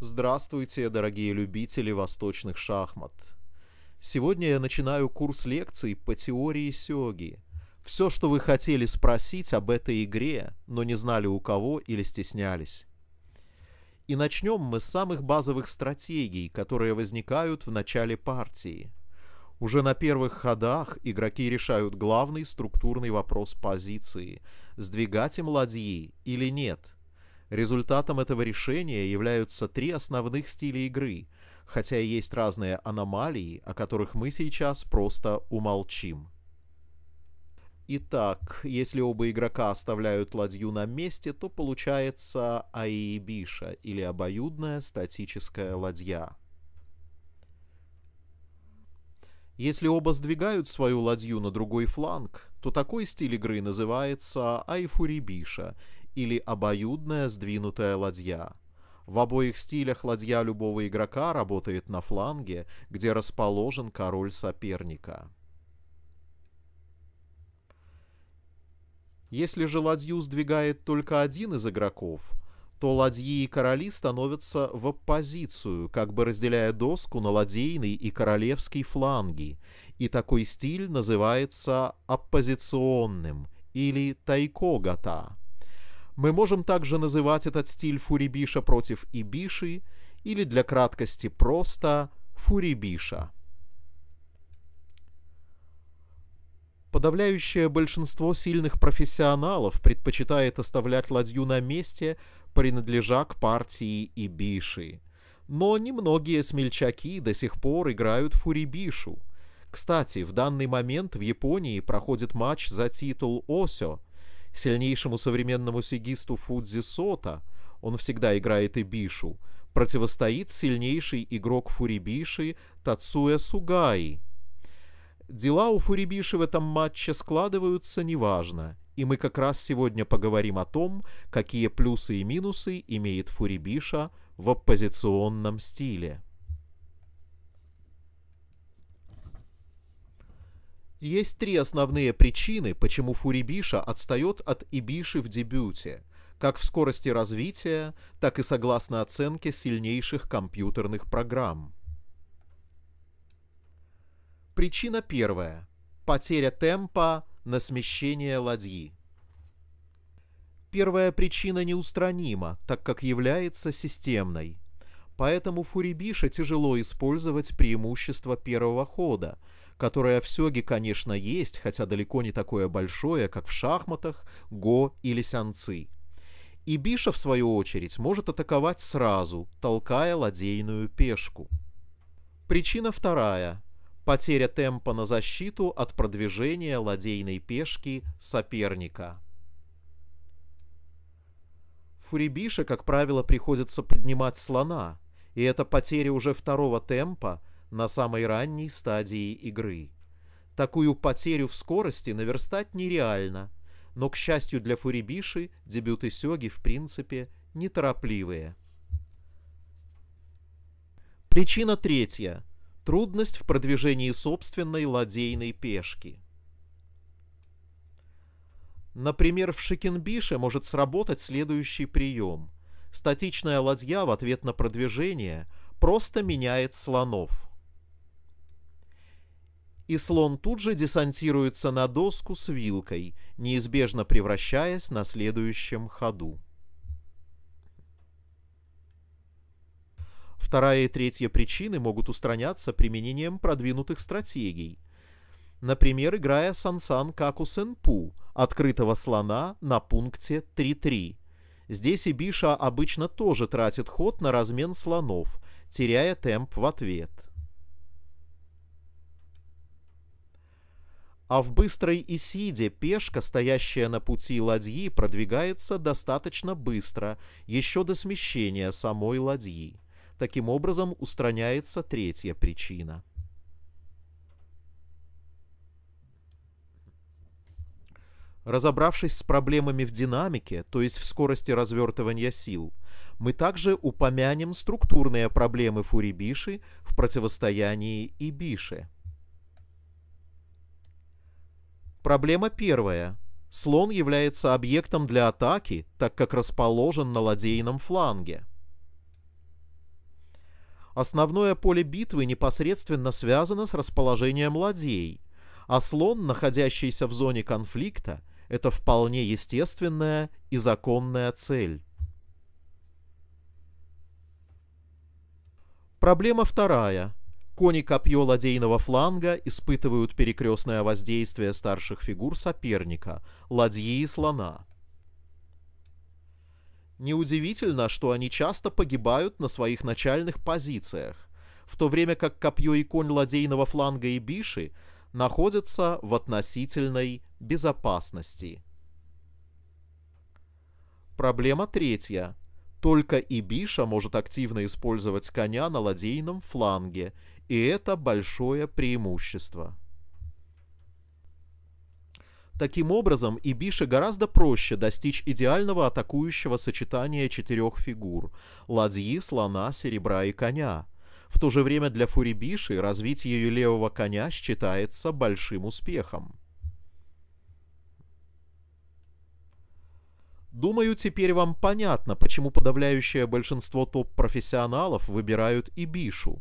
Здравствуйте, дорогие любители восточных шахмат. Сегодня я начинаю курс лекций по теории сёги. Все, что вы хотели спросить об этой игре, но не знали у кого или стеснялись. И начнем мы с самых базовых стратегий, которые возникают в начале партии. Уже на первых ходах игроки решают главный структурный вопрос позиции – сдвигать им ладьи или нет – Результатом этого решения являются три основных стиля игры, хотя есть разные аномалии, о которых мы сейчас просто умолчим. Итак, если оба игрока оставляют ладью на месте, то получается аибиша или обоюдная статическая ладья. Если оба сдвигают свою ладью на другой фланг, то такой стиль игры называется айфурибиша, или обоюдная сдвинутая ладья. В обоих стилях ладья любого игрока работает на фланге, где расположен король соперника. Если же ладью сдвигает только один из игроков, то ладьи и короли становятся в оппозицию, как бы разделяя доску на ладейный и королевский фланги, и такой стиль называется оппозиционным или тайкогата. Мы можем также называть этот стиль фурибиша против ибиши или для краткости просто фурибиша. Подавляющее большинство сильных профессионалов предпочитает оставлять ладью на месте, принадлежа к партии Ибиши. Но немногие смельчаки до сих пор играют фурибишу. Кстати, в данный момент в Японии проходит матч за титул Осё Сильнейшему современному сегисту Фудзи Сота, он всегда играет и бишу, противостоит сильнейший игрок Фурибиши Тацуя Сугаи. Дела у Фурибиши в этом матче складываются неважно, и мы как раз сегодня поговорим о том, какие плюсы и минусы имеет Фурибиша в оппозиционном стиле. Есть три основные причины, почему Фурибиша отстает от Ибиши в дебюте, как в скорости развития, так и согласно оценке сильнейших компьютерных программ. Причина первая. Потеря темпа на смещение ладьи. Первая причина неустранима, так как является системной. Поэтому Фурибиша тяжело использовать преимущество первого хода – которое в сёге, конечно, есть, хотя далеко не такое большое, как в шахматах, го или сянцы. И биша, в свою очередь, может атаковать сразу, толкая ладейную пешку. Причина вторая – потеря темпа на защиту от продвижения ладейной пешки соперника. Фурибише, как правило, приходится поднимать слона, и эта потеря уже второго темпа – на самой ранней стадии игры. Такую потерю в скорости наверстать нереально, но, к счастью для Фурибиши, дебюты Сёги в принципе неторопливые. Причина третья. Трудность в продвижении собственной ладейной пешки. Например, в Шикенбише может сработать следующий прием. Статичная ладья в ответ на продвижение просто меняет слонов и слон тут же десантируется на доску с вилкой, неизбежно превращаясь на следующем ходу. Вторая и третья причины могут устраняться применением продвинутых стратегий. Например, играя Сансан Каку Сенпу, открытого слона на пункте 3-3. Здесь Ибиша обычно тоже тратит ход на размен слонов, теряя темп в ответ. а в быстрой Исиде пешка, стоящая на пути ладьи, продвигается достаточно быстро, еще до смещения самой ладьи. Таким образом устраняется третья причина. Разобравшись с проблемами в динамике, то есть в скорости развертывания сил, мы также упомянем структурные проблемы Фурибиши в противостоянии Ибише – Проблема первая. Слон является объектом для атаки, так как расположен на ладейном фланге. Основное поле битвы непосредственно связано с расположением ладей, а слон, находящийся в зоне конфликта, это вполне естественная и законная цель. Проблема вторая. Кони копье ладейного фланга испытывают перекрестное воздействие старших фигур соперника, ладьи и слона. Неудивительно, что они часто погибают на своих начальных позициях, в то время как копье и конь ладейного фланга и биши находятся в относительной безопасности. Проблема третья. Только и биша может активно использовать коня на ладейном фланге и это большое преимущество. Таким образом, Ибише гораздо проще достичь идеального атакующего сочетания четырех фигур – ладьи, слона, серебра и коня. В то же время для Фурибиши развитие ее левого коня считается большим успехом. Думаю, теперь вам понятно, почему подавляющее большинство топ-профессионалов выбирают Ибишу.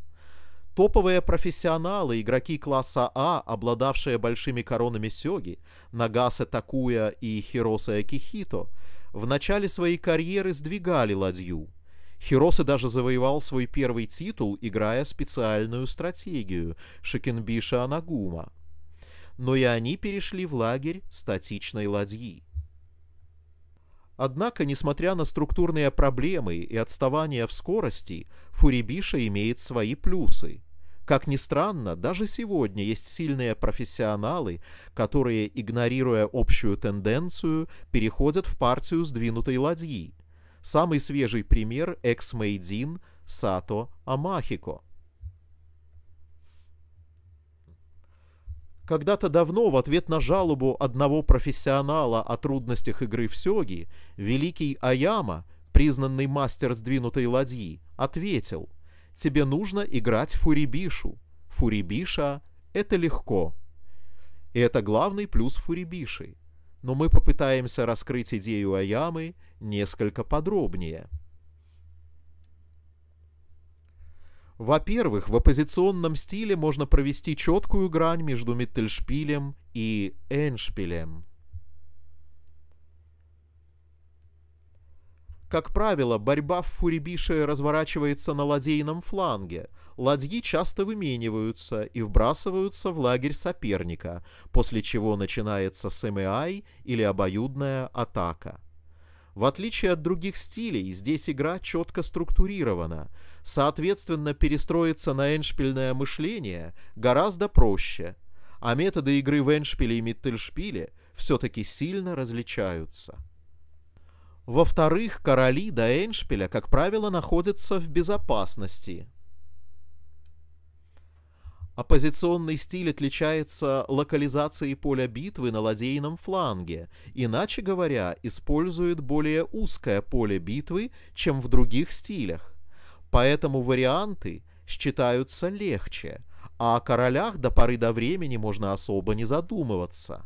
Топовые профессионалы, игроки класса А, обладавшие большими коронами Сёги, Нагасе Такуя и Хиросе Акихито, в начале своей карьеры сдвигали ладью. Хиросе даже завоевал свой первый титул, играя специальную стратегию Шикенбиша Анагума. Но и они перешли в лагерь статичной ладьи. Однако, несмотря на структурные проблемы и отставание в скорости, Фурибиша имеет свои плюсы – как ни странно, даже сегодня есть сильные профессионалы, которые, игнорируя общую тенденцию, переходят в партию сдвинутой ладьи. Самый свежий пример – экс-мейдин Сато Амахико. Когда-то давно в ответ на жалобу одного профессионала о трудностях игры в сёги, великий Аяма, признанный мастер сдвинутой ладьи, ответил – тебе нужно играть фурибишу. Фурибиша — это легко. И это главный плюс фурибиши. Но мы попытаемся раскрыть идею Аямы несколько подробнее. Во-первых, в оппозиционном стиле можно провести четкую грань между Миттельшпилем и Эншпилем — Как правило, борьба в Фурибише разворачивается на ладейном фланге. Ладьи часто вымениваются и вбрасываются в лагерь соперника, после чего начинается СМИ или обоюдная атака. В отличие от других стилей, здесь игра четко структурирована. Соответственно, перестроиться на эншпильное мышление гораздо проще, а методы игры в эншпиле и миттельшпиле все-таки сильно различаются. Во-вторых, короли до Эйншпиля, как правило, находятся в безопасности. Оппозиционный стиль отличается локализацией поля битвы на ладейном фланге, иначе говоря, использует более узкое поле битвы, чем в других стилях. Поэтому варианты считаются легче, а о королях до поры до времени можно особо не задумываться.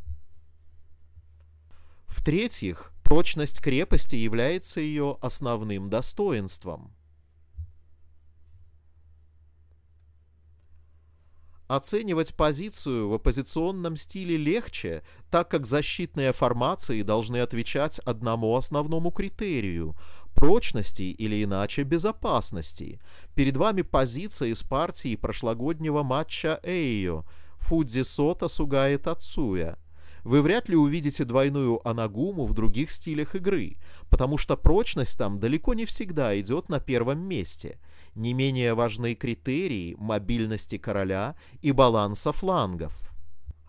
В-третьих, Прочность крепости является ее основным достоинством. Оценивать позицию в оппозиционном стиле легче, так как защитные формации должны отвечать одному основному критерию – прочности или иначе безопасности. Перед вами позиция из партии прошлогоднего матча Эйо – Фудзи Сота Сугает Ацуя – вы вряд ли увидите двойную анагуму в других стилях игры, потому что прочность там далеко не всегда идет на первом месте. Не менее важны критерии мобильности короля и баланса флангов.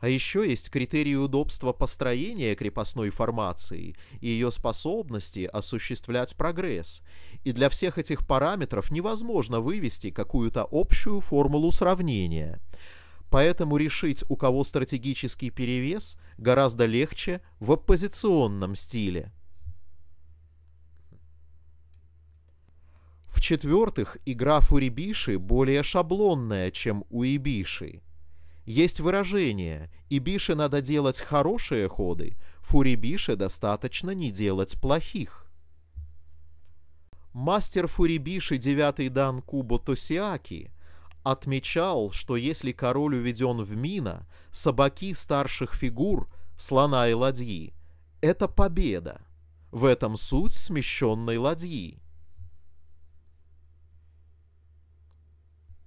А еще есть критерии удобства построения крепостной формации и ее способности осуществлять прогресс. И для всех этих параметров невозможно вывести какую-то общую формулу сравнения. Поэтому решить, у кого стратегический перевес, гораздо легче в оппозиционном стиле. В-четвертых, игра Фурибиши более шаблонная, чем у Ибиши. Есть выражение «Ибиши надо делать хорошие ходы, Фурибиши достаточно не делать плохих». Мастер Фурибиши девятый дан Кубо Тосиаки – отмечал, что если король уведен в Мина, собаки старших фигур, слона и ладьи — это победа. В этом суть смещенной ладьи.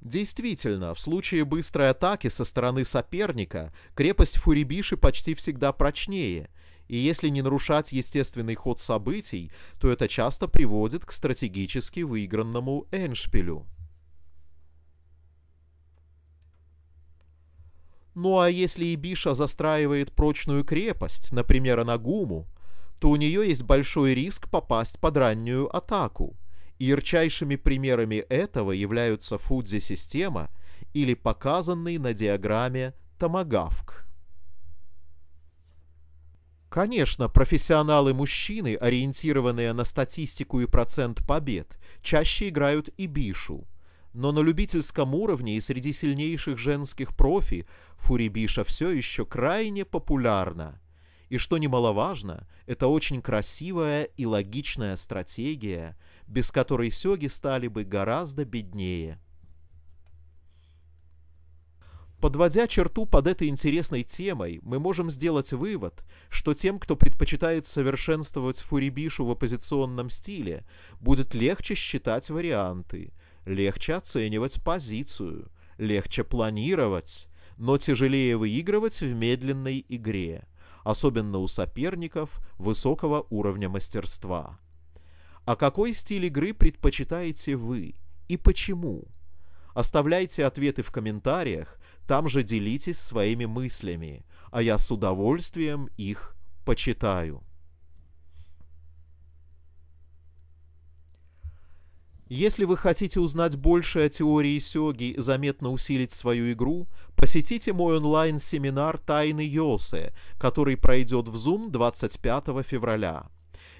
Действительно, в случае быстрой атаки со стороны соперника крепость Фурибиши почти всегда прочнее, и если не нарушать естественный ход событий, то это часто приводит к стратегически выигранному эншпилю. Ну а если Ибиша застраивает прочную крепость, например, Анагуму, то у нее есть большой риск попасть под раннюю атаку. И ярчайшими примерами этого являются Фудзи-система или показанный на диаграмме томагавк. Конечно, профессионалы-мужчины, ориентированные на статистику и процент побед, чаще играют и бишу – но на любительском уровне и среди сильнейших женских профи фурибиша все еще крайне популярна. И что немаловажно, это очень красивая и логичная стратегия, без которой сёги стали бы гораздо беднее. Подводя черту под этой интересной темой, мы можем сделать вывод, что тем, кто предпочитает совершенствовать фурибишу в оппозиционном стиле, будет легче считать варианты, легче оценивать позицию, легче планировать, но тяжелее выигрывать в медленной игре, особенно у соперников высокого уровня мастерства. А какой стиль игры предпочитаете вы и почему? Оставляйте ответы в комментариях, там же делитесь своими мыслями, а я с удовольствием их почитаю. Если вы хотите узнать больше о теории Сёги и заметно усилить свою игру, посетите мой онлайн-семинар «Тайны Йосе», который пройдет в Zoom 25 февраля.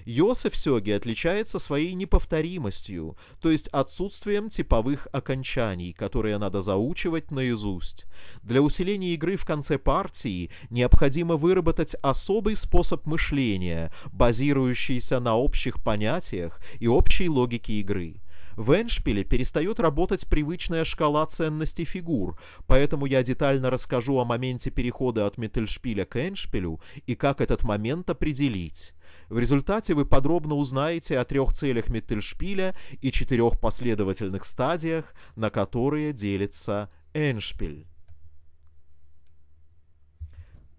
Йосеф Сёги отличается своей неповторимостью, то есть отсутствием типовых окончаний, которые надо заучивать наизусть. Для усиления игры в конце партии необходимо выработать особый способ мышления, базирующийся на общих понятиях и общей логике игры. В Эншпиле перестает работать привычная шкала ценностей фигур, поэтому я детально расскажу о моменте перехода от Метельшпиля к Эншпилю и как этот момент определить. В результате вы подробно узнаете о трех целях Метельшпиля и четырех последовательных стадиях, на которые делится Эншпиль.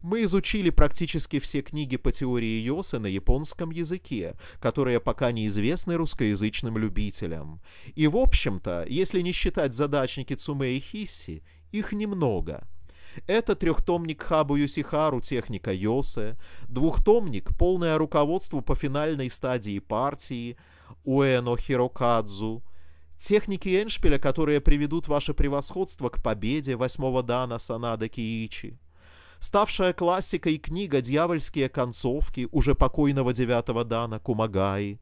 Мы изучили практически все книги по теории Йоса на японском языке, которые пока неизвестны русскоязычным любителям. И в общем-то, если не считать задачники Цуме и Хисси, их немного. Это трехтомник Хабу Юсихару «Техника Йосе», двухтомник, полное руководство по финальной стадии партии Уэно Хирокадзу, техники Эншпиля, которые приведут ваше превосходство к победе восьмого дана Санада Киичи. Ставшая классикой книга «Дьявольские концовки» уже покойного девятого Дана Кумагаи.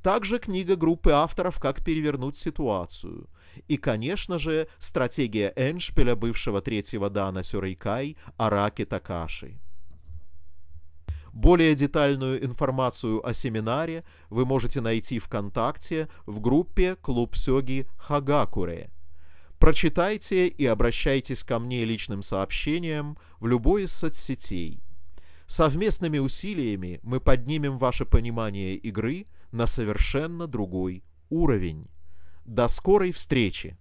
Также книга группы авторов «Как перевернуть ситуацию». И, конечно же, стратегия Эншпиля, бывшего третьего Дана Сюрейкай, Араки Такаши. Более детальную информацию о семинаре вы можете найти ВКонтакте в группе «Клуб Сёги Хагакуре». Прочитайте и обращайтесь ко мне личным сообщением в любой из соцсетей. Совместными усилиями мы поднимем ваше понимание игры на совершенно другой уровень. До скорой встречи!